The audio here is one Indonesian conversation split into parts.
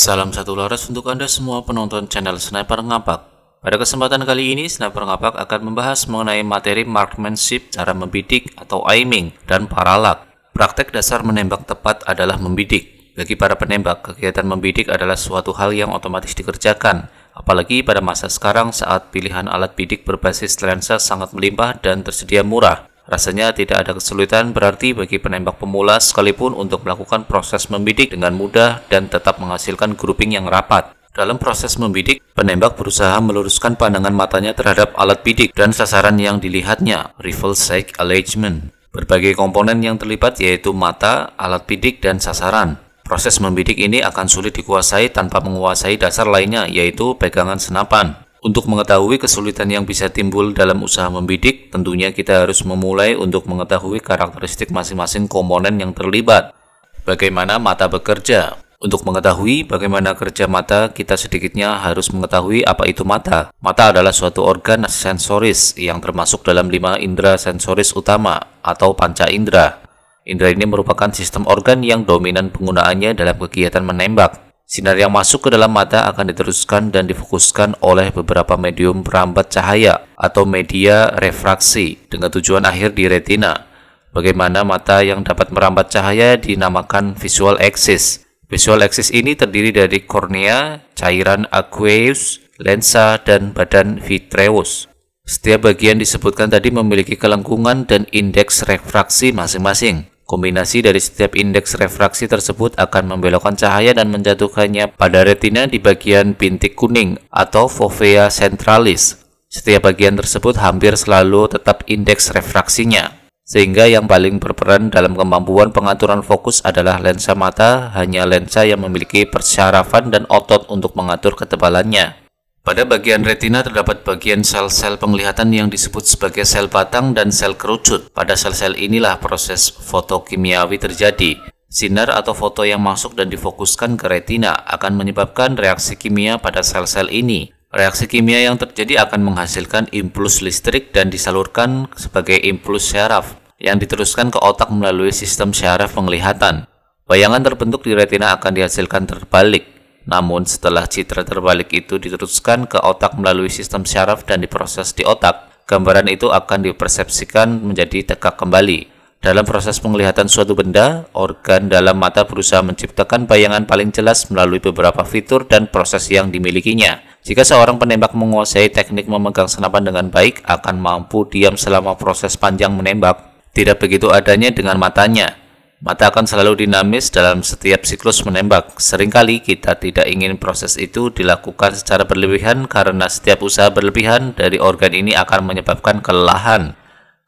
Salam satu laras untuk Anda semua penonton channel Sniper Ngapak. Pada kesempatan kali ini, Sniper Ngapak akan membahas mengenai materi marksmanship, cara membidik atau aiming, dan paralak. Praktek dasar menembak tepat adalah membidik. Bagi para penembak, kegiatan membidik adalah suatu hal yang otomatis dikerjakan, apalagi pada masa sekarang saat pilihan alat bidik berbasis lensa sangat melimpah dan tersedia murah. Rasanya tidak ada kesulitan berarti bagi penembak pemula sekalipun untuk melakukan proses membidik dengan mudah dan tetap menghasilkan grouping yang rapat. Dalam proses membidik, penembak berusaha meluruskan pandangan matanya terhadap alat bidik dan sasaran yang dilihatnya, rifle sight alignment. Berbagai komponen yang terlibat yaitu mata, alat bidik, dan sasaran. Proses membidik ini akan sulit dikuasai tanpa menguasai dasar lainnya, yaitu pegangan senapan. Untuk mengetahui kesulitan yang bisa timbul dalam usaha membidik, tentunya kita harus memulai untuk mengetahui karakteristik masing-masing komponen yang terlibat. Bagaimana mata bekerja? Untuk mengetahui bagaimana kerja mata, kita sedikitnya harus mengetahui apa itu mata. Mata adalah suatu organ sensoris yang termasuk dalam lima indera sensoris utama atau panca indera. Indra ini merupakan sistem organ yang dominan penggunaannya dalam kegiatan menembak. Sinar yang masuk ke dalam mata akan diteruskan dan difokuskan oleh beberapa medium perambat cahaya atau media refraksi dengan tujuan akhir di retina. Bagaimana mata yang dapat merambat cahaya dinamakan visual axis. Visual axis ini terdiri dari kornea, cairan aqueous, lensa, dan badan vitreous. Setiap bagian disebutkan tadi memiliki kelengkungan dan indeks refraksi masing-masing. Kombinasi dari setiap indeks refraksi tersebut akan membelokkan cahaya dan menjatuhkannya pada retina di bagian bintik kuning atau fovea centralis. Setiap bagian tersebut hampir selalu tetap indeks refraksinya. Sehingga yang paling berperan dalam kemampuan pengaturan fokus adalah lensa mata, hanya lensa yang memiliki persyarafan dan otot untuk mengatur ketebalannya. Pada bagian retina terdapat bagian sel-sel penglihatan yang disebut sebagai sel batang dan sel kerucut. Pada sel-sel inilah proses fotokimiawi terjadi. Sinar atau foto yang masuk dan difokuskan ke retina akan menyebabkan reaksi kimia pada sel-sel ini. Reaksi kimia yang terjadi akan menghasilkan impuls listrik dan disalurkan sebagai impuls syaraf yang diteruskan ke otak melalui sistem syaraf penglihatan. Bayangan terbentuk di retina akan dihasilkan terbalik namun setelah citra terbalik itu diteruskan ke otak melalui sistem syaraf dan diproses di otak, gambaran itu akan dipersepsikan menjadi tegak kembali. Dalam proses penglihatan suatu benda, organ dalam mata berusaha menciptakan bayangan paling jelas melalui beberapa fitur dan proses yang dimilikinya. Jika seorang penembak menguasai teknik memegang senapan dengan baik, akan mampu diam selama proses panjang menembak. Tidak begitu adanya dengan matanya. Mata akan selalu dinamis dalam setiap siklus menembak. Seringkali kita tidak ingin proses itu dilakukan secara berlebihan karena setiap usaha berlebihan dari organ ini akan menyebabkan kelelahan,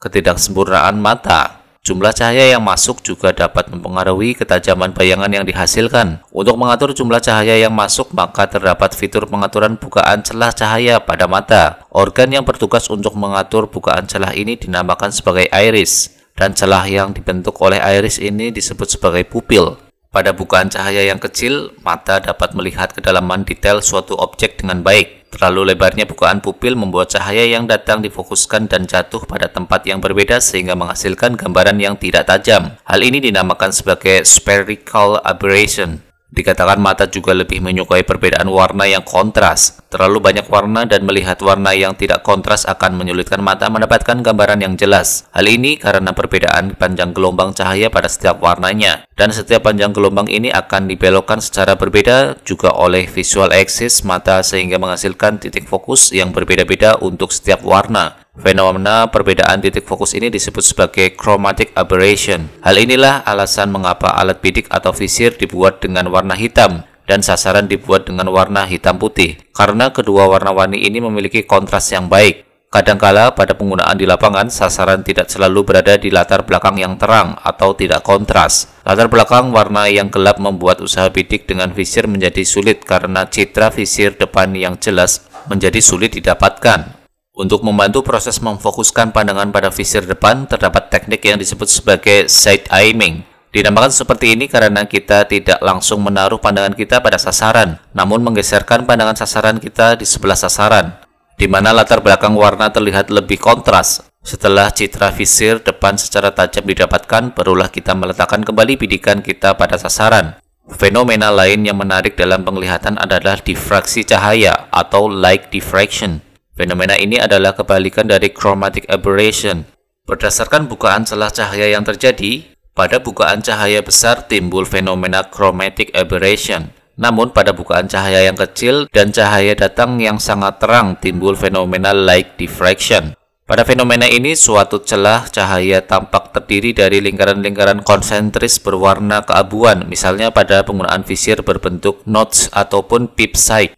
ketidaksempurnaan mata. Jumlah cahaya yang masuk juga dapat mempengaruhi ketajaman bayangan yang dihasilkan. Untuk mengatur jumlah cahaya yang masuk, maka terdapat fitur pengaturan bukaan celah cahaya pada mata. Organ yang bertugas untuk mengatur bukaan celah ini dinamakan sebagai iris dan celah yang dibentuk oleh iris ini disebut sebagai pupil. Pada bukaan cahaya yang kecil, mata dapat melihat kedalaman detail suatu objek dengan baik. Terlalu lebarnya bukaan pupil membuat cahaya yang datang difokuskan dan jatuh pada tempat yang berbeda sehingga menghasilkan gambaran yang tidak tajam. Hal ini dinamakan sebagai spherical aberration. Dikatakan mata juga lebih menyukai perbedaan warna yang kontras. Terlalu banyak warna dan melihat warna yang tidak kontras akan menyulitkan mata mendapatkan gambaran yang jelas. Hal ini karena perbedaan panjang gelombang cahaya pada setiap warnanya. Dan setiap panjang gelombang ini akan dibelokkan secara berbeda juga oleh visual axis mata sehingga menghasilkan titik fokus yang berbeda-beda untuk setiap warna. Fenomena perbedaan titik fokus ini disebut sebagai chromatic aberration. Hal inilah alasan mengapa alat bidik atau visir dibuat dengan warna hitam dan sasaran dibuat dengan warna hitam putih karena kedua warna-warni ini memiliki kontras yang baik. Kadangkala pada penggunaan di lapangan, sasaran tidak selalu berada di latar belakang yang terang atau tidak kontras. Latar belakang warna yang gelap membuat usaha bidik dengan visir menjadi sulit karena citra visir depan yang jelas menjadi sulit didapatkan. Untuk membantu proses memfokuskan pandangan pada visir depan, terdapat teknik yang disebut sebagai side aiming. Dinamakan seperti ini karena kita tidak langsung menaruh pandangan kita pada sasaran, namun menggeserkan pandangan sasaran kita di sebelah sasaran, di mana latar belakang warna terlihat lebih kontras. Setelah citra visir depan secara tajam didapatkan, barulah kita meletakkan kembali bidikan kita pada sasaran. Fenomena lain yang menarik dalam penglihatan adalah difraksi cahaya atau light diffraction. Fenomena ini adalah kebalikan dari chromatic aberration. Berdasarkan bukaan celah cahaya yang terjadi, pada bukaan cahaya besar timbul fenomena chromatic aberration. Namun pada bukaan cahaya yang kecil dan cahaya datang yang sangat terang timbul fenomena light diffraction. Pada fenomena ini, suatu celah cahaya tampak terdiri dari lingkaran-lingkaran konsentris berwarna keabuan, misalnya pada penggunaan visir berbentuk notch ataupun pip sight.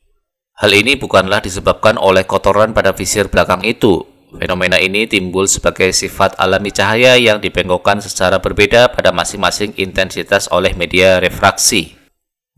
Hal ini bukanlah disebabkan oleh kotoran pada visir belakang itu. Fenomena ini timbul sebagai sifat alami cahaya yang dibengkokkan secara berbeda pada masing-masing intensitas oleh media refraksi.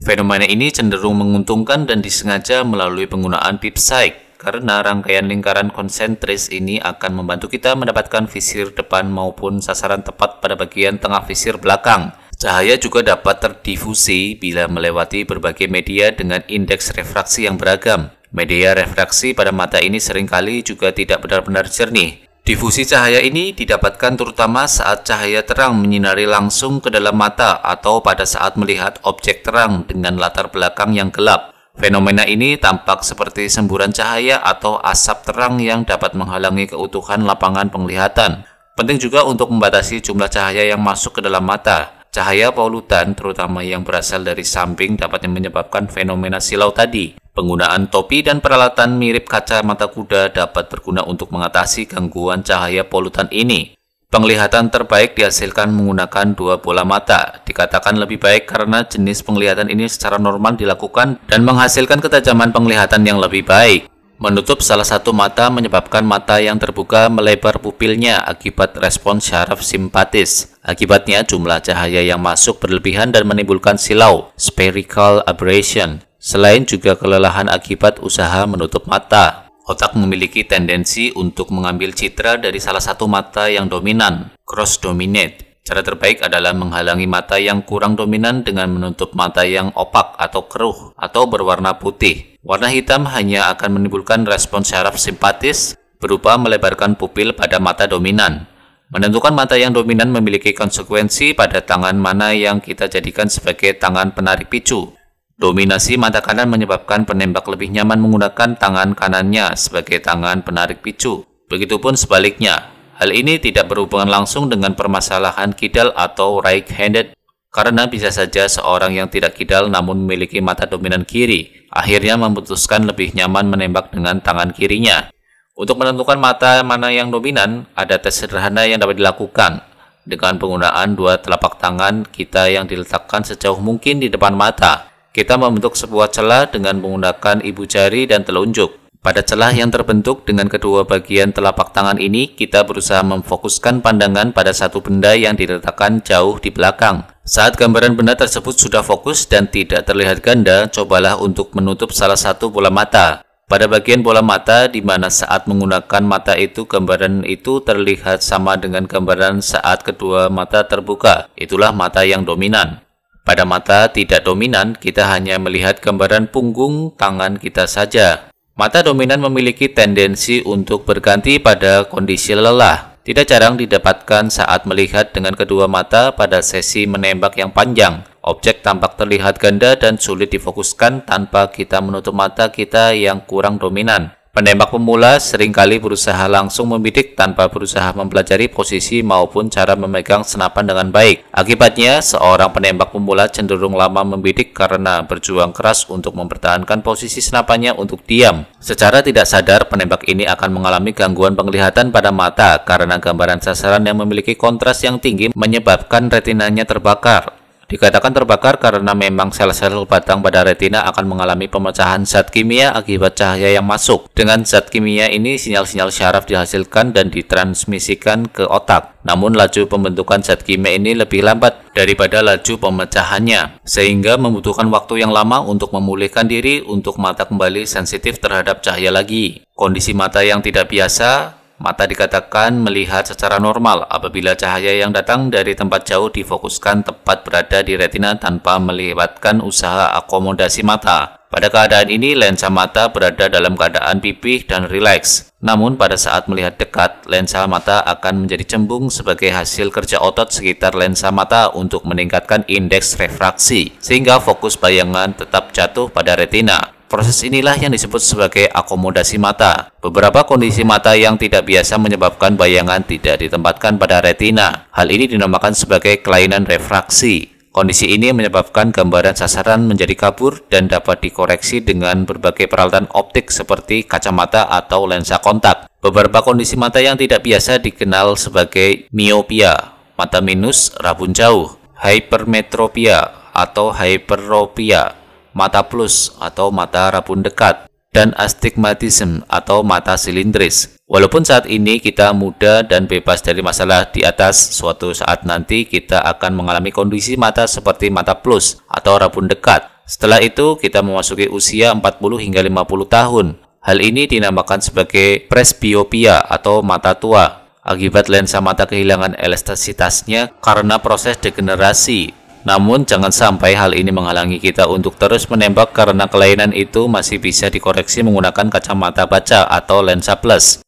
Fenomena ini cenderung menguntungkan dan disengaja melalui penggunaan sight, karena rangkaian lingkaran konsentris ini akan membantu kita mendapatkan visir depan maupun sasaran tepat pada bagian tengah visir belakang Cahaya juga dapat terdifusi bila melewati berbagai media dengan indeks refraksi yang beragam. Media refraksi pada mata ini seringkali juga tidak benar-benar jernih. Difusi cahaya ini didapatkan terutama saat cahaya terang menyinari langsung ke dalam mata atau pada saat melihat objek terang dengan latar belakang yang gelap. Fenomena ini tampak seperti semburan cahaya atau asap terang yang dapat menghalangi keutuhan lapangan penglihatan. Penting juga untuk membatasi jumlah cahaya yang masuk ke dalam mata. Cahaya polutan, terutama yang berasal dari samping, dapat menyebabkan fenomena silau tadi. Penggunaan topi dan peralatan mirip kaca mata kuda dapat berguna untuk mengatasi gangguan cahaya polutan ini. Penglihatan terbaik dihasilkan menggunakan dua bola mata. Dikatakan lebih baik karena jenis penglihatan ini secara normal dilakukan dan menghasilkan ketajaman penglihatan yang lebih baik. Menutup salah satu mata menyebabkan mata yang terbuka melebar pupilnya akibat respon syaraf simpatis. Akibatnya jumlah cahaya yang masuk berlebihan dan menimbulkan silau, spherical aberration. Selain juga kelelahan akibat usaha menutup mata. Otak memiliki tendensi untuk mengambil citra dari salah satu mata yang dominan, cross dominate Cara terbaik adalah menghalangi mata yang kurang dominan dengan menutup mata yang opak atau keruh atau berwarna putih. Warna hitam hanya akan menimbulkan respon syaraf simpatis berupa melebarkan pupil pada mata dominan. Menentukan mata yang dominan memiliki konsekuensi pada tangan mana yang kita jadikan sebagai tangan penarik picu. Dominasi mata kanan menyebabkan penembak lebih nyaman menggunakan tangan kanannya sebagai tangan penarik picu. Begitupun sebaliknya, Hal ini tidak berhubungan langsung dengan permasalahan kidal atau right-handed karena bisa saja seorang yang tidak kidal namun memiliki mata dominan kiri akhirnya memutuskan lebih nyaman menembak dengan tangan kirinya. Untuk menentukan mata mana yang dominan, ada tes sederhana yang dapat dilakukan dengan penggunaan dua telapak tangan kita yang diletakkan sejauh mungkin di depan mata. Kita membentuk sebuah celah dengan menggunakan ibu jari dan telunjuk. Pada celah yang terbentuk dengan kedua bagian telapak tangan ini, kita berusaha memfokuskan pandangan pada satu benda yang diletakkan jauh di belakang. Saat gambaran benda tersebut sudah fokus dan tidak terlihat ganda, cobalah untuk menutup salah satu bola mata. Pada bagian bola mata, di mana saat menggunakan mata itu, gambaran itu terlihat sama dengan gambaran saat kedua mata terbuka. Itulah mata yang dominan. Pada mata tidak dominan, kita hanya melihat gambaran punggung tangan kita saja. Mata dominan memiliki tendensi untuk berganti pada kondisi lelah. Tidak jarang didapatkan saat melihat dengan kedua mata pada sesi menembak yang panjang. Objek tampak terlihat ganda dan sulit difokuskan tanpa kita menutup mata kita yang kurang dominan. Penembak pemula seringkali berusaha langsung membidik tanpa berusaha mempelajari posisi maupun cara memegang senapan dengan baik. Akibatnya, seorang penembak pemula cenderung lama membidik karena berjuang keras untuk mempertahankan posisi senapannya untuk diam. Secara tidak sadar, penembak ini akan mengalami gangguan penglihatan pada mata karena gambaran sasaran yang memiliki kontras yang tinggi menyebabkan retinanya terbakar. Dikatakan terbakar karena memang sel-sel batang pada retina akan mengalami pemecahan zat kimia akibat cahaya yang masuk. Dengan zat kimia ini, sinyal-sinyal syaraf dihasilkan dan ditransmisikan ke otak. Namun, laju pembentukan zat kimia ini lebih lambat daripada laju pemecahannya, sehingga membutuhkan waktu yang lama untuk memulihkan diri untuk mata kembali sensitif terhadap cahaya lagi. Kondisi mata yang tidak biasa Mata dikatakan melihat secara normal apabila cahaya yang datang dari tempat jauh difokuskan tepat berada di retina tanpa melibatkan usaha akomodasi mata. Pada keadaan ini, lensa mata berada dalam keadaan pipih dan rileks. Namun pada saat melihat dekat, lensa mata akan menjadi cembung sebagai hasil kerja otot sekitar lensa mata untuk meningkatkan indeks refraksi, sehingga fokus bayangan tetap jatuh pada retina. Proses inilah yang disebut sebagai akomodasi mata. Beberapa kondisi mata yang tidak biasa menyebabkan bayangan tidak ditempatkan pada retina. Hal ini dinamakan sebagai kelainan refraksi. Kondisi ini menyebabkan gambaran sasaran menjadi kabur dan dapat dikoreksi dengan berbagai peralatan optik seperti kacamata atau lensa kontak. Beberapa kondisi mata yang tidak biasa dikenal sebagai miopia, mata minus, rabun jauh, hypermetropia, atau hyperopia, mata plus atau mata rabun dekat, dan astigmatism atau mata silindris. Walaupun saat ini kita muda dan bebas dari masalah di atas, suatu saat nanti kita akan mengalami kondisi mata seperti mata plus atau rabun dekat. Setelah itu, kita memasuki usia 40 hingga 50 tahun. Hal ini dinamakan sebagai presbiopia atau mata tua akibat lensa mata kehilangan elastisitasnya karena proses degenerasi namun jangan sampai hal ini menghalangi kita untuk terus menembak karena kelainan itu masih bisa dikoreksi menggunakan kacamata baca atau lensa plus.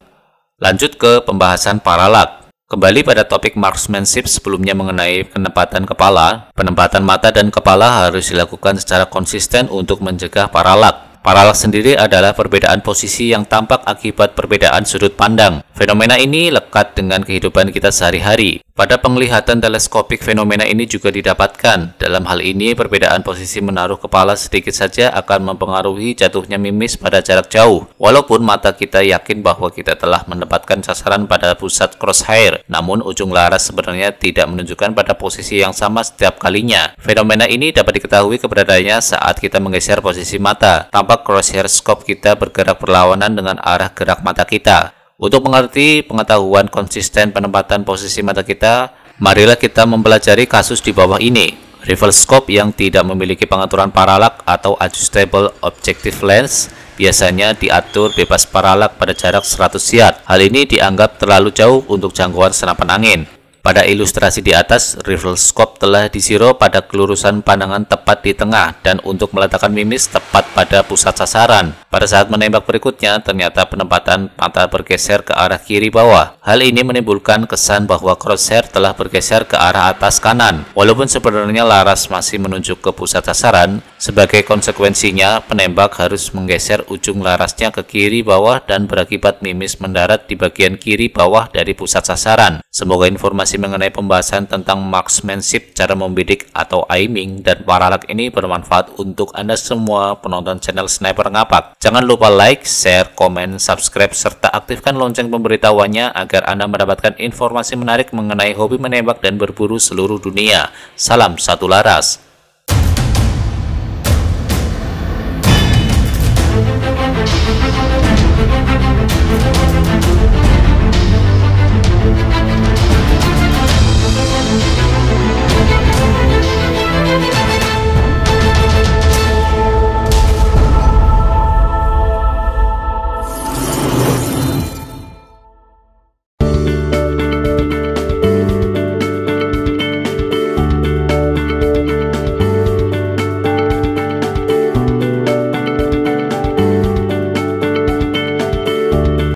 Lanjut ke pembahasan paralak. Kembali pada topik marksmanship sebelumnya mengenai penempatan kepala, penempatan mata dan kepala harus dilakukan secara konsisten untuk mencegah paralak. Paralak sendiri adalah perbedaan posisi yang tampak akibat perbedaan sudut pandang. Fenomena ini lekat dengan kehidupan kita sehari-hari. Pada penglihatan teleskopik fenomena ini juga didapatkan. Dalam hal ini, perbedaan posisi menaruh kepala sedikit saja akan mempengaruhi jatuhnya mimis pada jarak jauh. Walaupun mata kita yakin bahwa kita telah menempatkan sasaran pada pusat crosshair, namun ujung laras sebenarnya tidak menunjukkan pada posisi yang sama setiap kalinya. Fenomena ini dapat diketahui keberadaannya saat kita menggeser posisi mata. Tampak crosshair scope kita bergerak berlawanan dengan arah gerak mata kita. Untuk mengerti pengetahuan konsisten penempatan posisi mata kita, marilah kita mempelajari kasus di bawah ini. Reverse scope yang tidak memiliki pengaturan paralak atau adjustable objective lens biasanya diatur bebas paralak pada jarak 100 yard. Hal ini dianggap terlalu jauh untuk jangkauan senapan angin. Pada ilustrasi di atas, rifle scope telah disiro pada kelurusan pandangan tepat di tengah dan untuk meletakkan mimis tepat pada pusat sasaran. Pada saat menembak berikutnya, ternyata penempatan mata bergeser ke arah kiri bawah. Hal ini menimbulkan kesan bahwa crosshair telah bergeser ke arah atas kanan. Walaupun sebenarnya laras masih menunjuk ke pusat sasaran, sebagai konsekuensinya, penembak harus menggeser ujung larasnya ke kiri bawah dan berakibat mimis mendarat di bagian kiri bawah dari pusat sasaran. Semoga informasi mengenai pembahasan tentang marksmanship, cara membidik atau aiming, dan paralak ini bermanfaat untuk Anda semua penonton channel Sniper Ngapak. Jangan lupa like, share, komen, subscribe, serta aktifkan lonceng pemberitahuannya agar Anda mendapatkan informasi menarik mengenai hobi menembak dan berburu seluruh dunia. Salam satu laras.